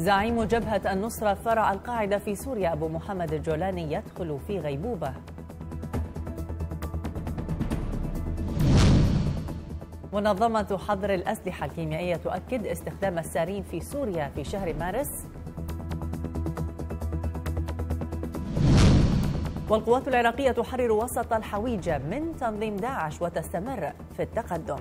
زعيم جبهة النصرة فرع القاعدة في سوريا أبو محمد الجولاني يدخل في غيبوبة منظمة حظر الأسلحة الكيميائية تؤكد استخدام السارين في سوريا في شهر مارس والقوات العراقية تحرر وسط الحويجة من تنظيم داعش وتستمر في التقدم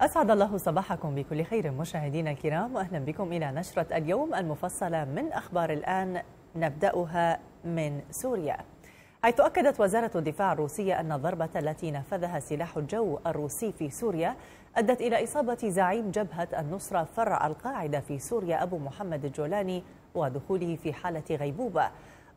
أسعد الله صباحكم بكل خير مشاهدينا الكرام وأهلا بكم إلى نشرة اليوم المفصلة من أخبار الآن نبدأها من سوريا حيث أكدت وزارة الدفاع الروسية أن الضربة التي نفذها سلاح الجو الروسي في سوريا أدت إلى إصابة زعيم جبهة النصرة فرع القاعدة في سوريا أبو محمد الجولاني ودخوله في حالة غيبوبة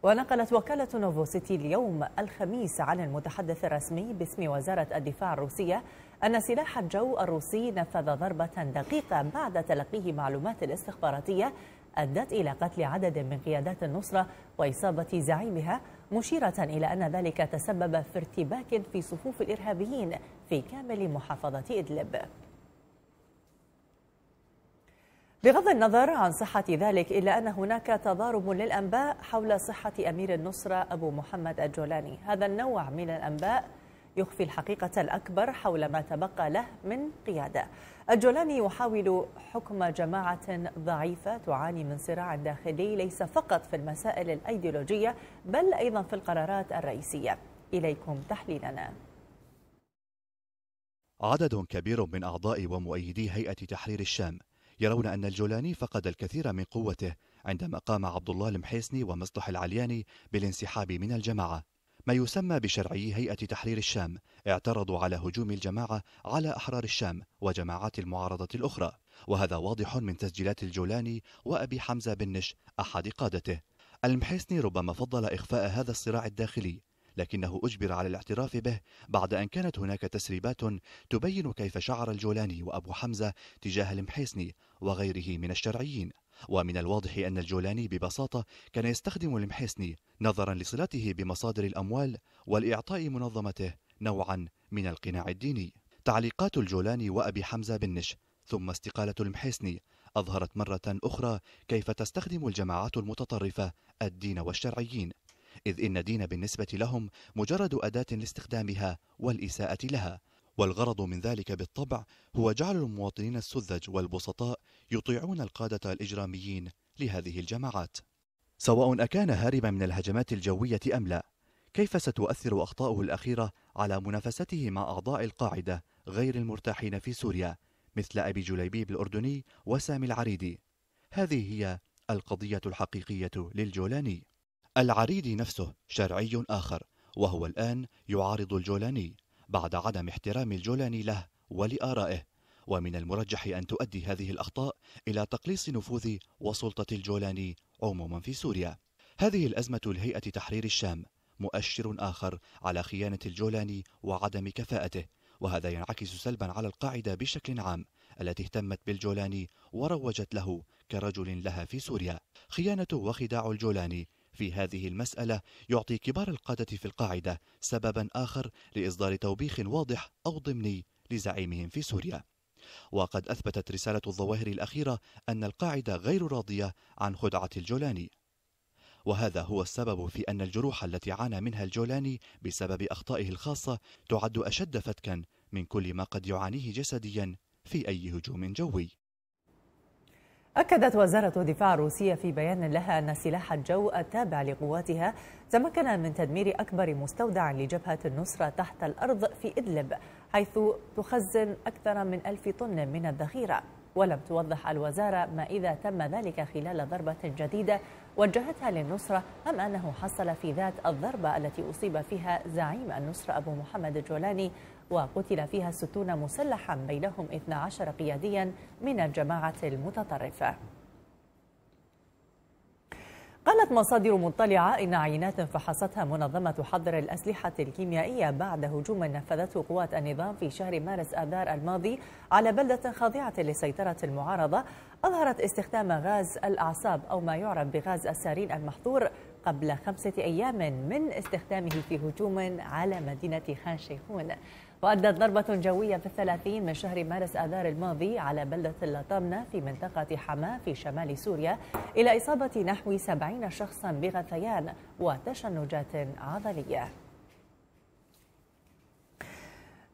ونقلت وكالة نوفوسيتي اليوم الخميس عن المتحدث الرسمي باسم وزارة الدفاع الروسية أن سلاح الجو الروسي نفذ ضربة دقيقة بعد تلقيه معلومات استخباراتية أدت إلى قتل عدد من قيادات النصرة وإصابة زعيمها مشيرة إلى أن ذلك تسبب في ارتباك في صفوف الإرهابيين في كامل محافظة إدلب بغض النظر عن صحة ذلك إلا أن هناك تضارب للأنباء حول صحة أمير النصرة أبو محمد الجولاني هذا النوع من الأنباء يخفي الحقيقة الأكبر حول ما تبقى له من قيادة الجولاني يحاول حكم جماعة ضعيفة تعاني من صراع داخلي ليس فقط في المسائل الأيديولوجية بل أيضا في القرارات الرئيسية إليكم تحليلنا عدد كبير من أعضاء ومؤيدي هيئة تحرير الشام يرون أن الجولاني فقد الكثير من قوته عندما قام عبد الله المحيسني ومصلح العلياني بالانسحاب من الجماعة ما يسمى بشرعي هيئة تحرير الشام اعترضوا على هجوم الجماعة على أحرار الشام وجماعات المعارضة الأخرى وهذا واضح من تسجيلات الجولاني وأبي حمزة بن نش أحد قادته المحيسني ربما فضل إخفاء هذا الصراع الداخلي لكنه أجبر على الاعتراف به بعد أن كانت هناك تسريبات تبين كيف شعر الجولاني وأبو حمزة تجاه المحيسني وغيره من الشرعيين ومن الواضح أن الجولاني ببساطة كان يستخدم المحيسني نظرا لصلته بمصادر الأموال والإعطاء منظمته نوعا من القناع الديني تعليقات الجولاني وأبي حمزة بن نش ثم استقالة المحيسني أظهرت مرة أخرى كيف تستخدم الجماعات المتطرفة الدين والشرعيين إذ إن الدين بالنسبة لهم مجرد أداة لاستخدامها والإساءة لها والغرض من ذلك بالطبع هو جعل المواطنين السذج والبسطاء يطيعون القادة الإجراميين لهذه الجماعات سواء أكان هاربا من الهجمات الجوية أم لا كيف ستؤثر أخطاؤه الأخيرة على منافسته مع أعضاء القاعدة غير المرتاحين في سوريا مثل أبي جليبيب الأردني وسامي العريدي هذه هي القضية الحقيقية للجولاني العريدي نفسه شرعي آخر وهو الآن يعارض الجولاني بعد عدم احترام الجولاني له ولآرائه ومن المرجح أن تؤدي هذه الأخطاء إلى تقليص نفوذ وسلطة الجولاني عموما في سوريا هذه الأزمة لهيئة تحرير الشام مؤشر آخر على خيانة الجولاني وعدم كفاءته وهذا ينعكس سلبا على القاعدة بشكل عام التي اهتمت بالجولاني وروجت له كرجل لها في سوريا خيانة وخداع الجولاني في هذه المسألة يعطي كبار القادة في القاعدة سببا آخر لإصدار توبيخ واضح أو ضمني لزعيمهم في سوريا وقد أثبتت رسالة الظواهر الأخيرة أن القاعدة غير راضية عن خدعة الجولاني وهذا هو السبب في أن الجروح التي عانى منها الجولاني بسبب أخطائه الخاصة تعد أشد فتكا من كل ما قد يعانيه جسديا في أي هجوم جوي أكدت وزارة الدفاع الروسية في بيان لها أن سلاح الجو التابع لقواتها تمكن من تدمير أكبر مستودع لجبهة النصرة تحت الأرض في إدلب حيث تخزن أكثر من ألف طن من الذخيرة ولم توضح الوزارة ما إذا تم ذلك خلال ضربة جديدة وجهتها للنصرة أم أنه حصل في ذات الضربة التي أصيب فيها زعيم النصرة أبو محمد الجولاني وقتل فيها ستون مسلحا بينهم 12 قياديا من الجماعة المتطرفة قالت مصادر مطلعة إن عينات فحصتها منظمة حظر الأسلحة الكيميائية بعد هجوم نفذته قوات النظام في شهر مارس آذار الماضي على بلدة خاضعة لسيطرة المعارضة أظهرت استخدام غاز الأعصاب أو ما يعرف بغاز السارين المحظور قبل خمسة أيام من استخدامه في هجوم على مدينة خان شيخون وأدت ضربة جوية في الثلاثين من شهر مارس آذار الماضي على بلدة اللطامنة في منطقة حماة في شمال سوريا إلى إصابة نحو سبعين شخصا بغثيان وتشنجات عضلية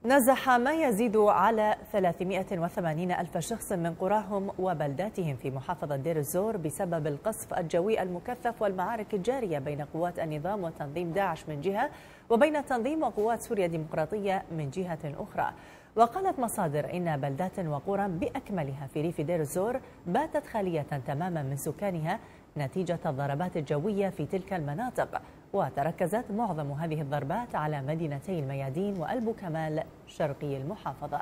نزح ما يزيد على 380 ألف شخص من قراهم وبلداتهم في محافظة دير الزور بسبب القصف الجوي المكثف والمعارك الجارية بين قوات النظام وتنظيم داعش من جهة وبين التنظيم وقوات سوريا الديمقراطية من جهة أخرى وقالت مصادر إن بلدات وقرى بأكملها في ريف دير الزور باتت خالية تماما من سكانها نتيجة الضربات الجوية في تلك المناطق وتركزت معظم هذه الضربات على مدينتي الميادين وألبو كمال شرقي المحافظة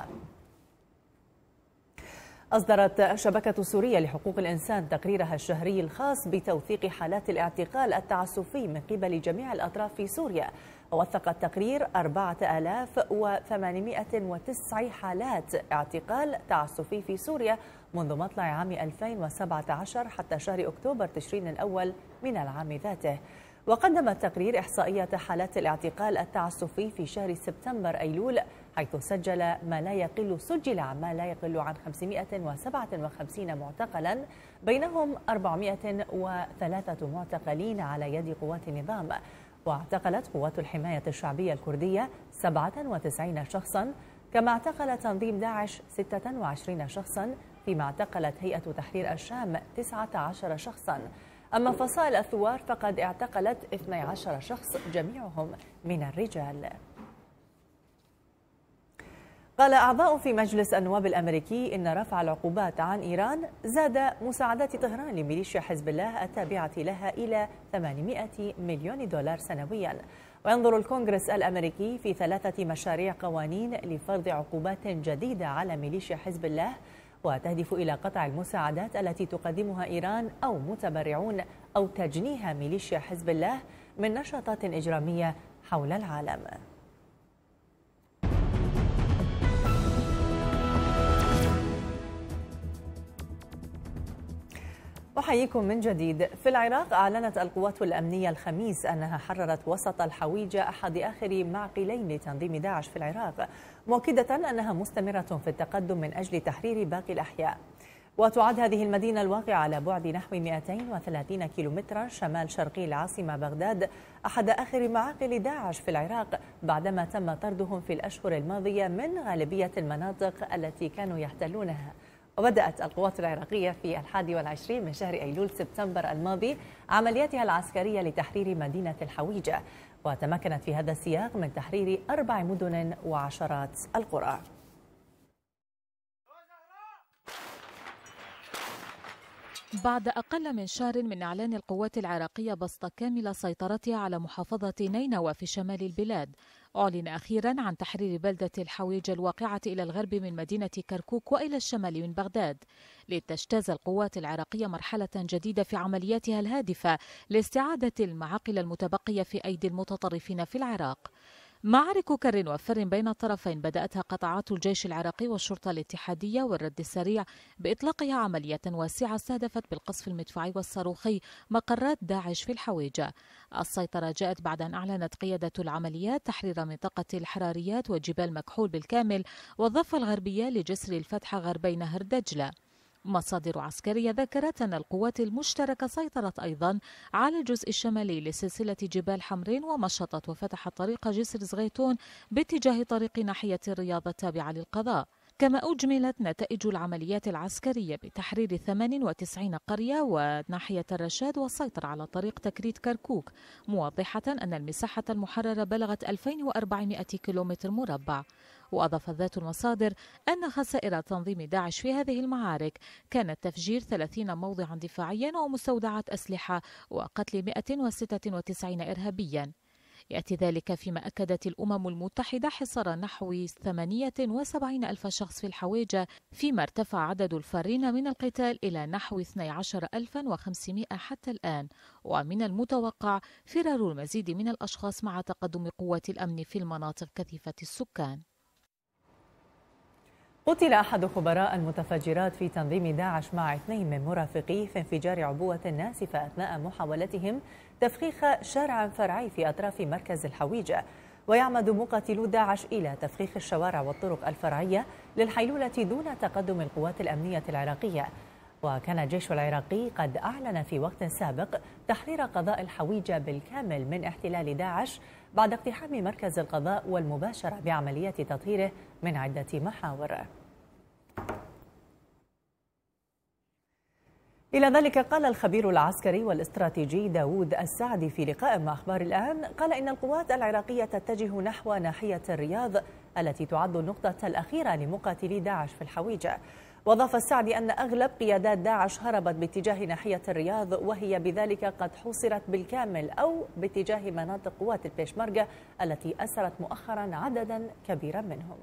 أصدرت شبكة سوريا لحقوق الإنسان تقريرها الشهري الخاص بتوثيق حالات الاعتقال التعسفي من قبل جميع الأطراف في سوريا ووثق التقرير 4809 حالات اعتقال تعسفي في سوريا منذ مطلع عام 2017 حتى شهر أكتوبر تشرين الأول من العام ذاته وقدم التقرير إحصائية حالات الاعتقال التعسفي في شهر سبتمبر أيلول حيث سجل ما لا يقل سجل ما لا يقل عن 557 معتقلا بينهم 403 معتقلين على يد قوات النظام واعتقلت قوات الحماية الشعبية الكردية 97 شخصا كما اعتقل تنظيم داعش 26 شخصا فيما اعتقلت هيئة تحرير الشام 19 شخصا أما فصائل الثوار فقد اعتقلت 12 شخص جميعهم من الرجال قال أعضاء في مجلس النواب الأمريكي إن رفع العقوبات عن إيران زاد مساعدات طهران لميليشيا حزب الله التابعة لها إلى 800 مليون دولار سنويا وينظر الكونغرس الأمريكي في ثلاثة مشاريع قوانين لفرض عقوبات جديدة على ميليشيا حزب الله وتهدف إلى قطع المساعدات التي تقدمها إيران أو متبرعون أو تجنيها ميليشيا حزب الله من نشاطات إجرامية حول العالم أحييكم من جديد في العراق أعلنت القوات الأمنية الخميس أنها حررت وسط الحويجة أحد آخر معقلين لتنظيم داعش في العراق مؤكدة أنها مستمرة في التقدم من أجل تحرير باقي الأحياء وتعد هذه المدينة الواقعة على بعد نحو 230 كيلومترا شمال شرقي العاصمة بغداد أحد آخر معاقل داعش في العراق بعدما تم طردهم في الأشهر الماضية من غالبية المناطق التي كانوا يحتلونها وبدأت القوات العراقية في الحادي والعشرين من شهر أيلول سبتمبر الماضي عملياتها العسكرية لتحرير مدينة الحويجة وتمكنت في هذا السياق من تحرير أربع مدن وعشرات القرى بعد أقل من شهر من إعلان القوات العراقية بسط كامل سيطرتها على محافظة نينوى في شمال البلاد أعلن أخيرا عن تحرير بلدة الحويج الواقعة إلى الغرب من مدينة كركوك وإلى الشمال من بغداد لتجتاز القوات العراقية مرحلة جديدة في عملياتها الهادفة لاستعادة المعاقل المتبقية في أيدي المتطرفين في العراق معارك كر وفر بين الطرفين بدأتها قطاعات الجيش العراقي والشرطة الاتحادية والرد السريع بإطلاقها عملية واسعة استهدفت بالقصف المدفعي والصاروخي مقرات داعش في الحويجة السيطرة جاءت بعد أن أعلنت قيادة العمليات تحرير منطقة الحراريات وجبال مكحول بالكامل والضفة الغربية لجسر الفتح غربي نهر دجلة مصادر عسكرية ذكرت أن القوات المشتركة سيطرت أيضا على الجزء الشمالي لسلسلة جبال حمرين ومشطت وفتحت طريق جسر زغيتون باتجاه طريق ناحية الرياض التابعة للقضاء كما أجملت نتائج العمليات العسكرية بتحرير 98 قرية وناحية الرشاد والسيطرة على طريق تكريت كركوك موضحة أن المساحة المحررة بلغت 2400 كيلومتر مربع وأضافت ذات المصادر أن خسائر تنظيم داعش في هذه المعارك كانت تفجير 30 موضعا دفاعيا ومستودعات أسلحة وقتل 196 إرهابيا يأتي ذلك فيما أكدت الأمم المتحدة حصار نحو 78 ألف شخص في الحويجة فيما ارتفع عدد الفارين من القتال إلى نحو 12500 حتى الآن ومن المتوقع فرار المزيد من الأشخاص مع تقدم قوة الأمن في المناطق كثيفة السكان قتل أحد خبراء المتفجرات في تنظيم داعش مع اثنين من مرافقيه في انفجار عبوة ناسفة أثناء محاولتهم تفخيخ شارع فرعي في أطراف مركز الحويجة ويعمد مقاتلو داعش إلى تفخيخ الشوارع والطرق الفرعية للحيلولة دون تقدم القوات الأمنية العراقية وكان الجيش العراقي قد أعلن في وقت سابق تحرير قضاء الحويجة بالكامل من احتلال داعش بعد اقتحام مركز القضاء والمباشرة بعملية تطهيره من عدة محاور إلى ذلك قال الخبير العسكري والاستراتيجي داود السعدي في لقاء مع أخبار الآن قال إن القوات العراقية تتجه نحو ناحية الرياض التي تعد النقطة الأخيرة لمقاتلي داعش في الحويجة وأضاف السعدي أن أغلب قيادات داعش هربت باتجاه ناحية الرياض وهي بذلك قد حصرت بالكامل أو باتجاه مناطق قوات البيشمركة التي أسرت مؤخرا عددا كبيرا منهم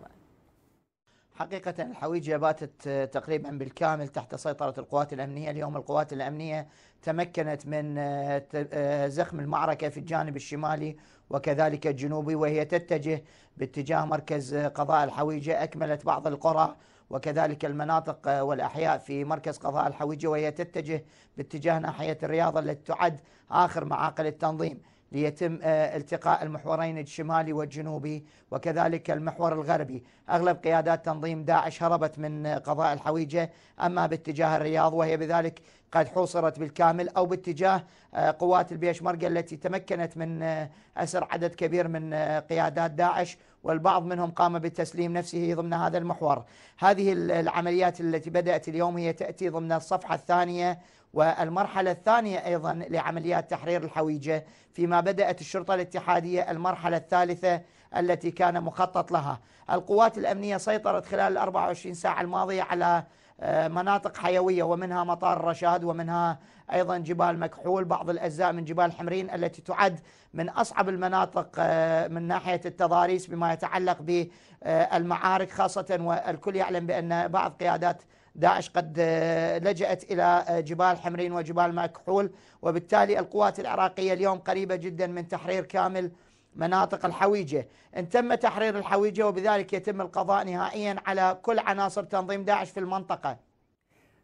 حقيقة الحويجة باتت آه، تقريبا بالكامل تحت سيطرة القوات الأمنية اليوم القوات الأمنية تمكنت من آه، آه، زخم المعركة في الجانب الشمالي وكذلك الجنوبي وهي تتجه باتجاه مركز قضاء الحويجة أكملت بعض القرى وكذلك المناطق والأحياء في مركز قضاء الحويجة وهي تتجه باتجاه ناحية الرياض التي تعد آخر معاقل التنظيم ليتم آه، التقاء المحورين الشمالي والجنوبي وكذلك المحور الغربي أغلب قيادات تنظيم داعش هربت من قضاء الحويجة أما باتجاه الرياض وهي بذلك قد حوصرت بالكامل أو باتجاه آه، قوات البيشمركة التي تمكنت من آه، أسر عدد كبير من قيادات داعش والبعض منهم قام بتسليم نفسه ضمن هذا المحور هذه العمليات التي بدأت اليوم هي تأتي ضمن الصفحة الثانية والمرحلة الثانية أيضا لعمليات تحرير الحويجة فيما بدأت الشرطة الاتحادية المرحلة الثالثة التي كان مخطط لها القوات الأمنية سيطرت خلال 24 ساعة الماضية على آه، مناطق حيوية ومنها مطار الرشاد ومنها أيضا جبال مكحول بعض الأجزاء من جبال حمرين التي تعد من أصعب المناطق آه، من ناحية التضاريس بما يتعلق بالمعارك خاصة والكل يعلم بأن بعض قيادات داعش قد آه، لجأت إلى آه، جبال حمرين وجبال مكحول وبالتالي القوات العراقية اليوم قريبة جدا من تحرير كامل مناطق الحويجة إن تم تحرير الحويجة وبذلك يتم القضاء نهائيا على كل عناصر تنظيم داعش في المنطقة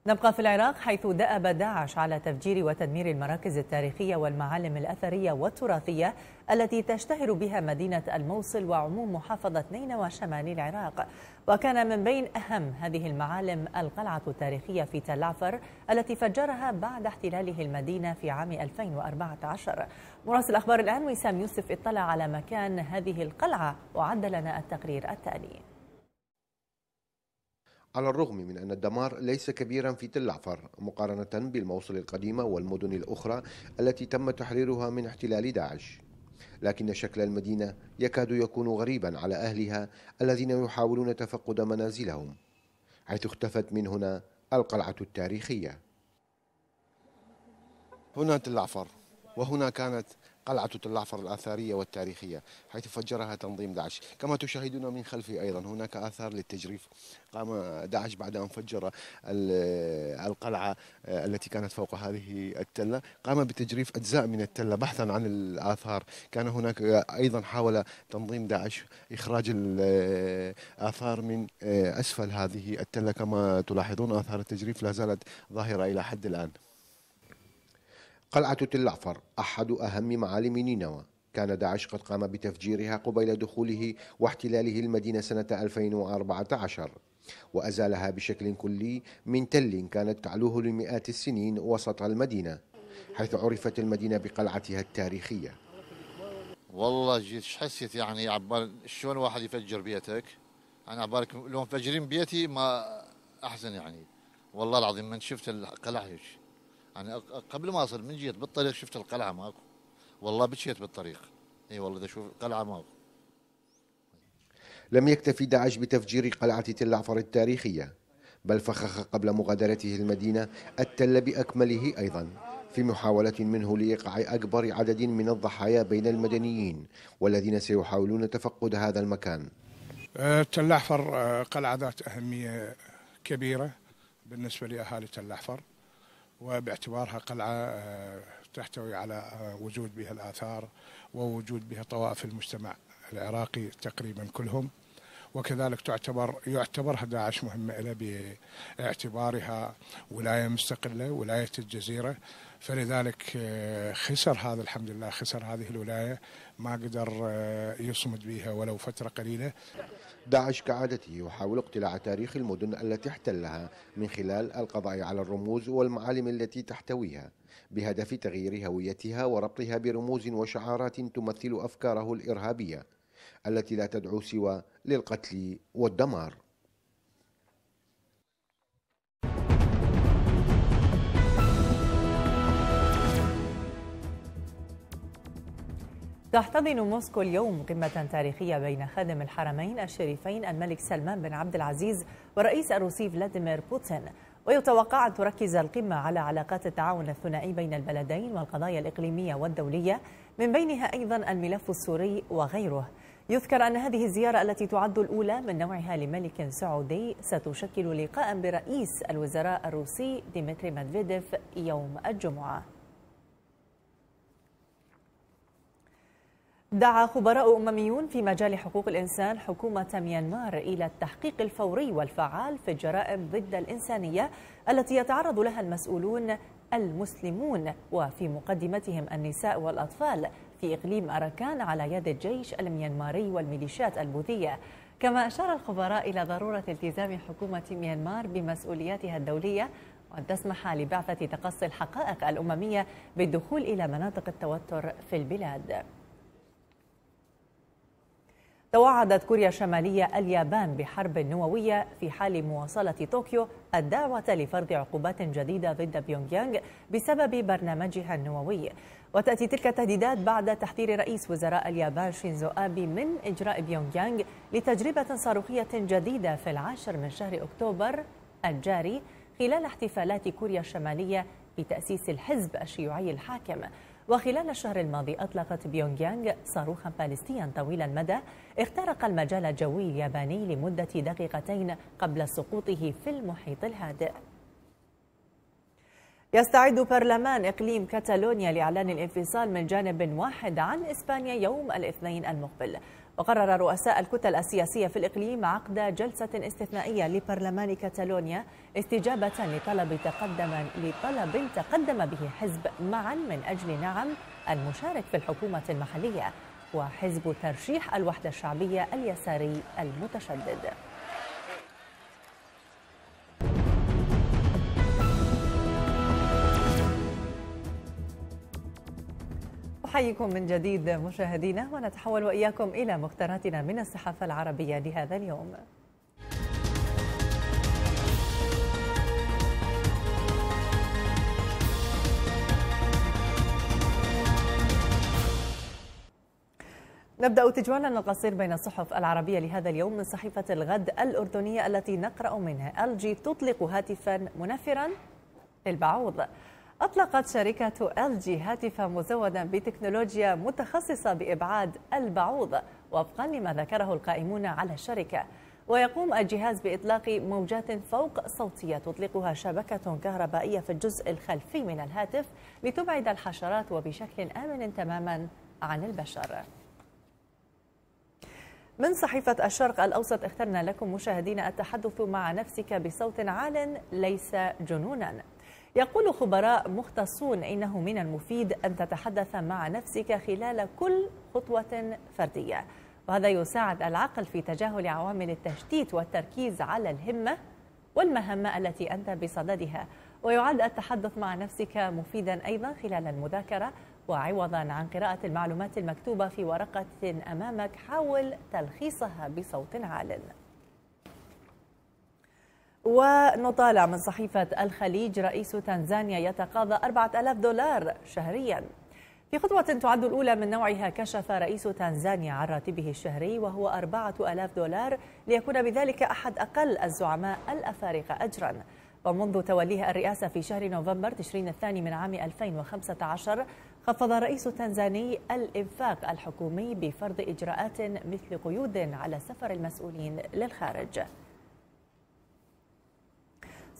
نبقى في العراق حيث دأب داعش على تفجير وتدمير المراكز التاريخية والمعالم الأثرية والتراثية التي تشتهر بها مدينة الموصل وعموم محافظة نينوى وشمال العراق وكان من بين أهم هذه المعالم القلعة التاريخية في تلافر التي فجرها بعد احتلاله المدينة في عام 2014 مراسل أخبار الآن وسام يوسف اطلع على مكان هذه القلعة وعد لنا التقرير التالي على الرغم من أن الدمار ليس كبيرا في تل مقارنة بالموصل القديمة والمدن الأخرى التي تم تحريرها من احتلال داعش لكن شكل المدينة يكاد يكون غريبا على أهلها الذين يحاولون تفقد منازلهم حيث اختفت من هنا القلعة التاريخية هنا تل وهنا كانت قلعة تلعفر الآثارية والتاريخية حيث فجرها تنظيم داعش كما تشاهدون من خلفي أيضا هناك آثار للتجريف قام داعش بعد أن فجر القلعة آه، التي كانت فوق هذه التلة قام بتجريف أجزاء من التلة بحثا عن الآثار كان هناك آه، أيضا حاول تنظيم داعش إخراج الآثار آه، من أسفل هذه التلة كما تلاحظون آثار التجريف لا زالت ظاهرة إلى حد الآن قلعة تل العفر أحد أهم معالم نينوى كان داعش قد قام بتفجيرها قبيل دخوله واحتلاله المدينة سنة 2014 وأزالها بشكل كلي من تل كانت تعلوه لمئات السنين وسط المدينة حيث عرفت المدينة بقلعتها التاريخية والله جيت حسيت يعني عبال شلون واحد يفجر بيتك أنا يعني عبالك لو مفجرين بيتي ما أحسن يعني والله العظيم من شفت القلعة هيك يعني قبل ما اصل من جيت بالطريق شفت القلعه ماكو والله بشيت بالطريق اي والله اذا اشوف القلعه ماكو لم يكتفي داعش بتفجير قلعه تل عفر التاريخيه بل فخخ قبل مغادرته المدينه التل باكمله ايضا في محاولة منه لإيقاع أكبر عدد من الضحايا بين المدنيين والذين سيحاولون تفقد هذا المكان أه، تل أه، قلعة ذات أهمية كبيرة بالنسبة لأهالي تل أحفر وباعتبارها قلعة آه، تحتوي على آه، وجود بها الآثار ووجود بها طوائف المجتمع العراقي تقريبا كلهم وكذلك تعتبر يعتبر داعش مهمة إلى باعتبارها ولاية مستقلة ولاية الجزيرة فلذلك آه، خسر هذا الحمد لله خسر هذه الولاية ما قدر آه، يصمد بها ولو فترة قليلة داعش كعادته يحاول اقتلاع تاريخ المدن التي احتلها من خلال القضاء على الرموز والمعالم التي تحتويها بهدف تغيير هويتها وربطها برموز وشعارات تمثل أفكاره الإرهابية التي لا تدعو سوى للقتل والدمار تحتضن موسكو اليوم قمة تاريخية بين خادم الحرمين الشريفين الملك سلمان بن عبد العزيز والرئيس الروسي فلاديمير بوتين ويتوقع أن تركز القمة على علاقات التعاون الثنائي بين البلدين والقضايا الإقليمية والدولية من بينها أيضا الملف السوري وغيره يذكر أن هذه الزيارة التي تعد الأولى من نوعها لملك سعودي ستشكل لقاء برئيس الوزراء الروسي ديمتري مدفيديف يوم الجمعة دعا خبراء أمميون في مجال حقوق الإنسان حكومة ميانمار إلى التحقيق الفوري والفعال في الجرائم ضد الإنسانية التي يتعرض لها المسؤولون المسلمون وفي مقدمتهم النساء والأطفال في إقليم أركان على يد الجيش الميانماري والميليشيات البوذية كما أشار الخبراء إلى ضرورة التزام حكومة ميانمار بمسؤولياتها الدولية وأن تسمح لبعثة تقصي الحقائق الأممية بالدخول إلى مناطق التوتر في البلاد توعدت كوريا الشمالية اليابان بحرب نووية في حال مواصلة طوكيو الدعوة لفرض عقوبات جديدة ضد بيونغيانغ بسبب برنامجها النووي وتأتي تلك التهديدات بعد تحذير رئيس وزراء اليابان شينزو آبي من إجراء بيونغ يانغ لتجربة صاروخية جديدة في العاشر من شهر أكتوبر الجاري خلال احتفالات كوريا الشمالية بتأسيس الحزب الشيوعي الحاكم وخلال الشهر الماضي أطلقت بيونغ يانغ صاروخا باليستيا طويل المدى اخترق المجال الجوي الياباني لمدة دقيقتين قبل سقوطه في المحيط الهادئ يستعد برلمان إقليم كتالونيا لإعلان الانفصال من جانب واحد عن إسبانيا يوم الاثنين المقبل وقرر رؤساء الكتل السياسية في الإقليم عقد جلسة استثنائية لبرلمان كتالونيا استجابة لطلب تقدم لطلب تقدم به حزب معا من أجل نعم المشارك في الحكومة المحلية وحزب ترشيح الوحدة الشعبية اليساري المتشدد نحييكم من جديد مشاهدينا ونتحول وإياكم إلى مختاراتنا من الصحافة العربية لهذا اليوم نبدأ تجوالنا القصير بين الصحف العربية لهذا اليوم من صحيفة الغد الأردنية التي نقرأ منها ألجي تطلق هاتفا منفرا للبعوض أطلقت شركة ال جي هاتفا مزودا بتكنولوجيا متخصصة بإبعاد البعوض وفقا لما ذكره القائمون على الشركة ويقوم الجهاز بإطلاق موجات فوق صوتية تطلقها شبكة كهربائية في الجزء الخلفي من الهاتف لتبعد الحشرات وبشكل آمن تماما عن البشر من صحيفة الشرق الأوسط اخترنا لكم مشاهدين التحدث مع نفسك بصوت عال ليس جنونا يقول خبراء مختصون إنه من المفيد أن تتحدث مع نفسك خلال كل خطوة فردية وهذا يساعد العقل في تجاهل عوامل التشتيت والتركيز على الهمة والمهمة التي أنت بصددها ويعد التحدث مع نفسك مفيدا أيضا خلال المذاكرة وعوضا عن قراءة المعلومات المكتوبة في ورقة أمامك حاول تلخيصها بصوت عال ونطالع من صحيفة الخليج رئيس تنزانيا يتقاضى 4000 دولار شهريا في خطوة تعد الأولى من نوعها كشف رئيس تنزانيا عن راتبه الشهري وهو 4000 دولار ليكون بذلك أحد أقل الزعماء الأفارقة أجراً ومنذ توليه الرئاسة في شهر نوفمبر تشرين الثاني من عام 2015 خفض الرئيس التنزاني الإنفاق الحكومي بفرض إجراءات مثل قيود على سفر المسؤولين للخارج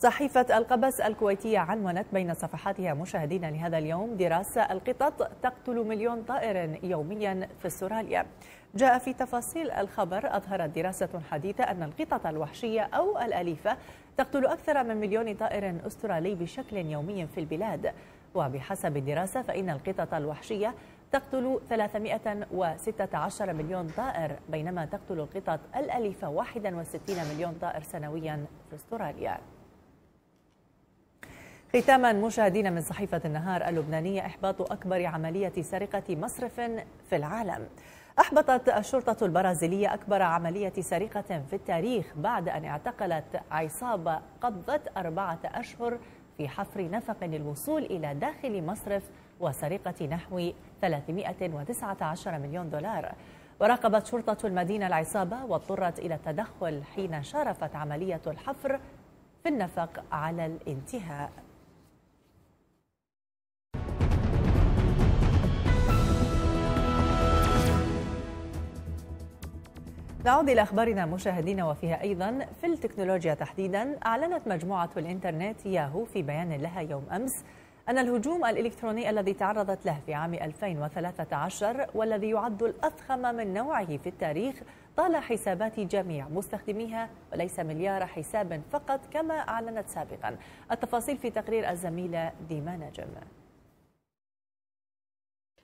صحيفة القبس الكويتية عنونت بين صفحاتها مشاهدينا لهذا اليوم دراسة القطط تقتل مليون طائر يوميا في استراليا جاء في تفاصيل الخبر أظهرت دراسة حديثة أن القطط الوحشية أو الأليفة تقتل أكثر من مليون طائر أسترالي بشكل يومي في البلاد وبحسب الدراسة فإن القطط الوحشية تقتل 316 مليون طائر بينما تقتل القطط الأليفة 61 مليون طائر سنويا في استراليا ختاما مشاهدينا من صحيفة النهار اللبنانية إحباط أكبر عملية سرقة مصرف في العالم أحبطت الشرطة البرازيلية أكبر عملية سرقة في التاريخ بعد أن اعتقلت عصابة قضت أربعة أشهر في حفر نفق للوصول إلى داخل مصرف وسرقة نحو 319 مليون دولار وراقبت شرطة المدينة العصابة واضطرت إلى التدخل حين شارفت عملية الحفر في النفق على الانتهاء نعود إلى أخبارنا مشاهدينا وفيها أيضا في التكنولوجيا تحديدا أعلنت مجموعة الإنترنت ياهو في بيان لها يوم أمس أن الهجوم الإلكتروني الذي تعرضت له في عام 2013 والذي يعد الأضخم من نوعه في التاريخ طال حسابات جميع مستخدميها وليس مليار حساب فقط كما أعلنت سابقا التفاصيل في تقرير الزميلة ديما نجم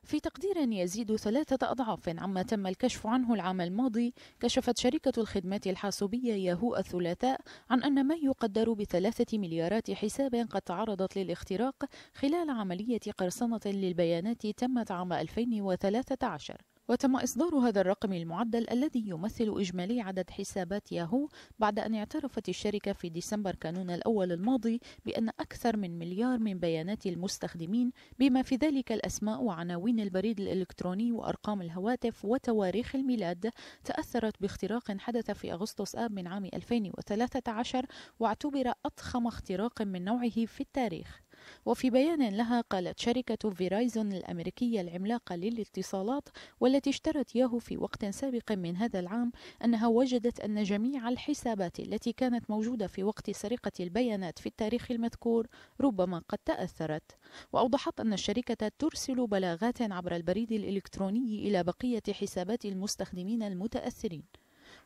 في تقدير يزيد ثلاثة أضعاف عما تم الكشف عنه العام الماضي كشفت شركة الخدمات الحاسوبية ياهو الثلاثاء عن أن ما يقدر بثلاثة مليارات حساب قد تعرضت للاختراق خلال عملية قرصنة للبيانات تمت عام 2013 وتم إصدار هذا الرقم المعدل الذي يمثل إجمالي عدد حسابات ياهو بعد أن اعترفت الشركة في ديسمبر كانون الأول الماضي بأن أكثر من مليار من بيانات المستخدمين بما في ذلك الأسماء وعناوين البريد الإلكتروني وأرقام الهواتف وتواريخ الميلاد تأثرت باختراق حدث في أغسطس آب من عام 2013 واعتبر أضخم اختراق من نوعه في التاريخ وفي بيان لها قالت شركة فيرايزون الأمريكية العملاقة للاتصالات والتي اشترت ياهو في وقت سابق من هذا العام أنها وجدت أن جميع الحسابات التي كانت موجودة في وقت سرقة البيانات في التاريخ المذكور ربما قد تأثرت وأوضحت أن الشركة ترسل بلاغات عبر البريد الإلكتروني إلى بقية حسابات المستخدمين المتأثرين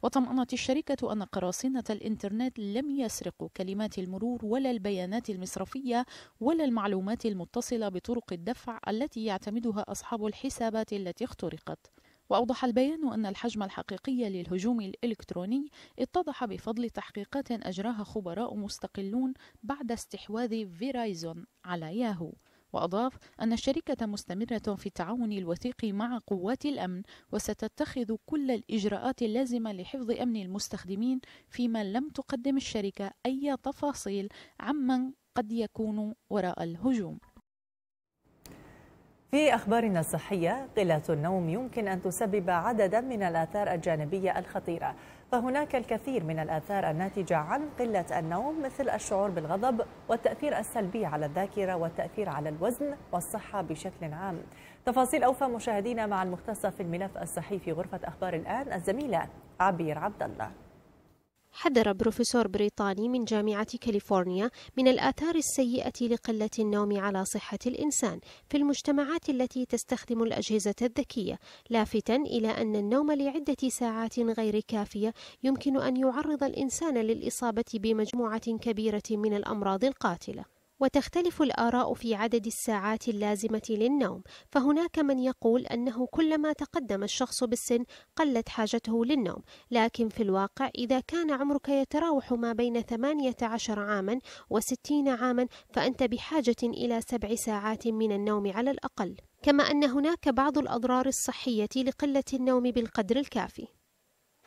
وطمأنت الشركة أن قراصنة الإنترنت لم يسرقوا كلمات المرور ولا البيانات المصرفية ولا المعلومات المتصلة بطرق الدفع التي يعتمدها أصحاب الحسابات التي اخترقت. وأوضح البيان أن الحجم الحقيقي للهجوم الإلكتروني اتضح بفضل تحقيقات أجراها خبراء مستقلون بعد استحواذ فيرايزون على ياهو وأضاف أن الشركة مستمرة في التعاون الوثيق مع قوات الأمن وستتخذ كل الإجراءات اللازمة لحفظ أمن المستخدمين فيما لم تقدم الشركة أي تفاصيل عمن قد يكون وراء الهجوم في أخبارنا الصحية قلة النوم يمكن أن تسبب عددا من الآثار الجانبية الخطيرة فهناك الكثير من الآثار الناتجة عن قلة النوم مثل الشعور بالغضب والتأثير السلبي على الذاكرة والتأثير على الوزن والصحة بشكل عام تفاصيل أوفى مشاهدينا مع المختصة في الملف الصحي في غرفة أخبار الآن الزميلة عبير عبد الله حذر بروفيسور بريطاني من جامعة كاليفورنيا من الآثار السيئة لقلة النوم على صحة الإنسان في المجتمعات التي تستخدم الأجهزة الذكية، لافتا إلى أن النوم لعدة ساعات غير كافية يمكن أن يعرض الإنسان للإصابة بمجموعة كبيرة من الأمراض القاتلة. وتختلف الآراء في عدد الساعات اللازمة للنوم، فهناك من يقول أنه كلما تقدم الشخص بالسن قلت حاجته للنوم، لكن في الواقع إذا كان عمرك يتراوح ما بين 18 عامًا و60 عامًا فأنت بحاجة إلى سبع ساعات من النوم على الأقل، كما أن هناك بعض الأضرار الصحية لقلة النوم بالقدر الكافي.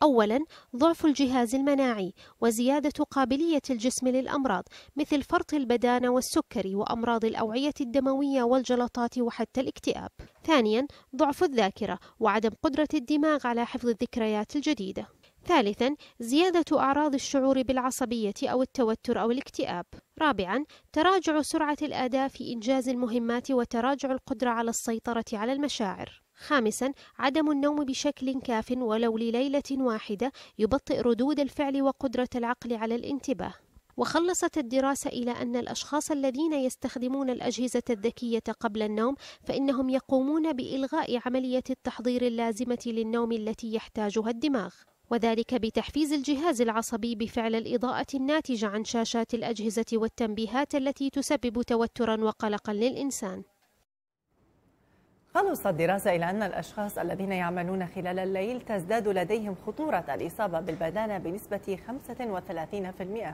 أولا ضعف الجهاز المناعي وزيادة قابلية الجسم للأمراض مثل فرط البدانة والسكري وأمراض الأوعية الدموية والجلطات وحتى الاكتئاب ثانيا ضعف الذاكرة وعدم قدرة الدماغ على حفظ الذكريات الجديدة ثالثا زيادة أعراض الشعور بالعصبية أو التوتر أو الاكتئاب رابعا تراجع سرعة الأداء في إنجاز المهمات وتراجع القدرة على السيطرة على المشاعر خامسا عدم النوم بشكل كاف ولو لليلة واحدة يبطئ ردود الفعل وقدرة العقل على الانتباه وخلصت الدراسة إلى أن الأشخاص الذين يستخدمون الأجهزة الذكية قبل النوم فإنهم يقومون بإلغاء عملية التحضير اللازمة للنوم التي يحتاجها الدماغ وذلك بتحفيز الجهاز العصبي بفعل الإضاءة الناتجة عن شاشات الأجهزة والتنبيهات التي تسبب توترا وقلقا للإنسان خلصت دراسة إلى أن الأشخاص الذين يعملون خلال الليل تزداد لديهم خطورة الإصابة بالبدانة بنسبة 35%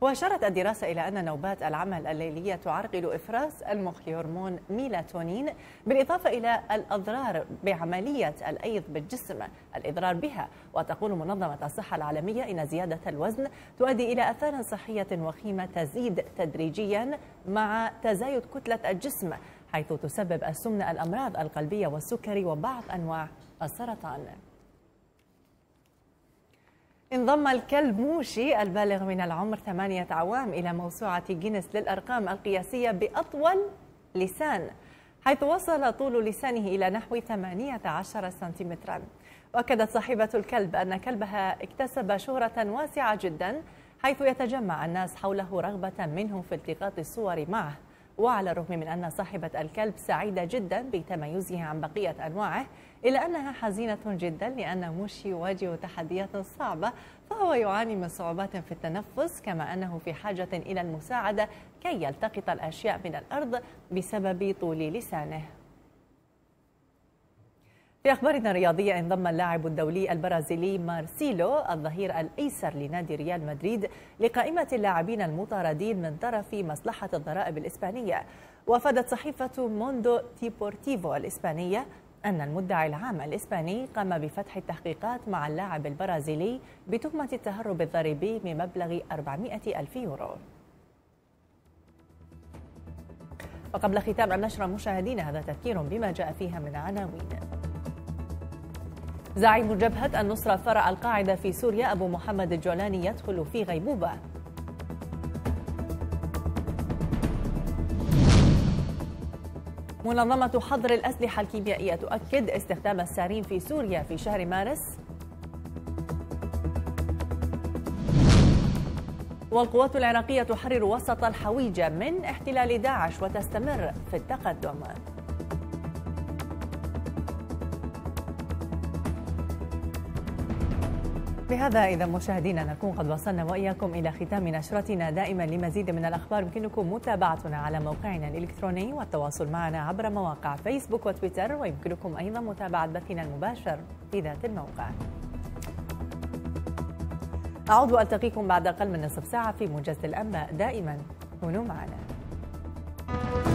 وأشارت الدراسة إلى أن نوبات العمل الليلية تعرقل إفراز المخ هرمون ميلاتونين بالإضافة إلى الأضرار بعملية الأيض بالجسم الإضرار بها وتقول منظمة الصحة العالمية إن زيادة الوزن تؤدي إلى أثار صحية وخيمة تزيد تدريجيا مع تزايد كتلة الجسم حيث تسبب السمنة الأمراض القلبية والسكري وبعض أنواع السرطان انضم الكلب موشي البالغ من العمر ثمانية عوام إلى موسوعة جينيس للأرقام القياسية بأطول لسان حيث وصل طول لسانه إلى نحو 18 سنتيمترا وأكدت صاحبة الكلب أن كلبها اكتسب شهرة واسعة جدا حيث يتجمع الناس حوله رغبة منه في التقاط الصور معه وعلى الرغم من أن صاحبة الكلب سعيدة جدا بتميزه عن بقية أنواعه إلا أنها حزينة جدا لأن موشي يواجه تحديات صعبة فهو يعاني من صعوبات في التنفس كما أنه في حاجة إلى المساعدة كي يلتقط الأشياء من الأرض بسبب طول لسانه في أخبارنا الرياضية انضم اللاعب الدولي البرازيلي مارسيلو الظهير الأيسر لنادي ريال مدريد لقائمة اللاعبين المطاردين من طرف مصلحة الضرائب الإسبانية وافدت صحيفة موندو ديبورتيفو الإسبانية أن المدعي العام الإسباني قام بفتح التحقيقات مع اللاعب البرازيلي بتهمة التهرب الضريبي بمبلغ 400 ألف يورو وقبل ختام النشرة مشاهدينا هذا تذكير بما جاء فيها من عناوين زعيم جبهة النصرة فرع القاعدة في سوريا أبو محمد الجولاني يدخل في غيبوبة منظمة حظر الأسلحة الكيميائية تؤكد استخدام السارين في سوريا في شهر مارس والقوات العراقية تحرر وسط الحويجة من احتلال داعش وتستمر في التقدم بهذا إذا مشاهدينا نكون قد وصلنا وإياكم إلى ختام نشرتنا دائما لمزيد من الأخبار يمكنكم متابعتنا على موقعنا الإلكتروني والتواصل معنا عبر مواقع فيسبوك وتويتر ويمكنكم أيضا متابعة بثنا المباشر في ذات الموقع أعود وألتقيكم بعد أقل من نصف ساعة في موجز الأنباء دائما كونوا معنا